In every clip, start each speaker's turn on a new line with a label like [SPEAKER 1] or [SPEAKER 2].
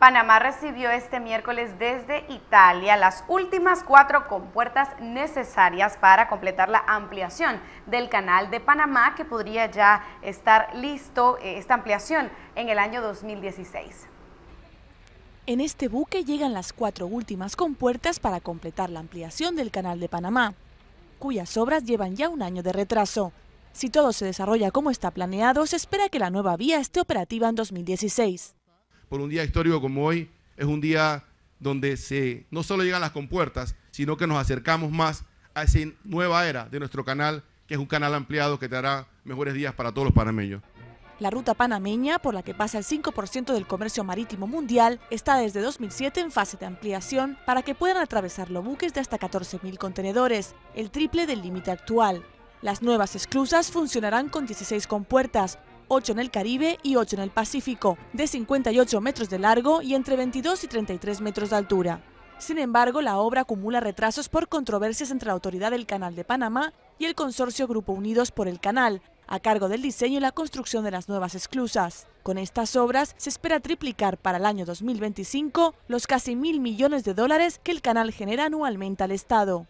[SPEAKER 1] Panamá recibió este miércoles desde Italia las últimas cuatro compuertas necesarias para completar la ampliación del canal de Panamá que podría ya estar listo eh, esta ampliación en el año 2016.
[SPEAKER 2] En este buque llegan las cuatro últimas compuertas para completar la ampliación del canal de Panamá, cuyas obras llevan ya un año de retraso. Si todo se desarrolla como está planeado, se espera que la nueva vía esté operativa en 2016
[SPEAKER 3] por un día histórico como hoy, es un día donde se, no solo llegan las compuertas, sino que nos acercamos más a esa nueva era de nuestro canal, que es un canal ampliado que te hará mejores días para todos los panameños.
[SPEAKER 2] La ruta panameña, por la que pasa el 5% del comercio marítimo mundial, está desde 2007 en fase de ampliación para que puedan atravesar los buques de hasta 14.000 contenedores, el triple del límite actual. Las nuevas esclusas funcionarán con 16 compuertas, 8 en el Caribe y 8 en el Pacífico, de 58 metros de largo y entre 22 y 33 metros de altura. Sin embargo, la obra acumula retrasos por controversias entre la autoridad del Canal de Panamá y el consorcio Grupo Unidos por el Canal, a cargo del diseño y la construcción de las nuevas esclusas. Con estas obras se espera triplicar para el año 2025 los casi mil millones de dólares que el canal genera anualmente al Estado.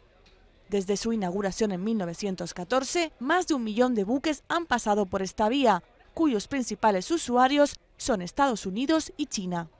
[SPEAKER 2] Desde su inauguración en 1914, más de un millón de buques han pasado por esta vía, cuyos principales usuarios son Estados Unidos y China.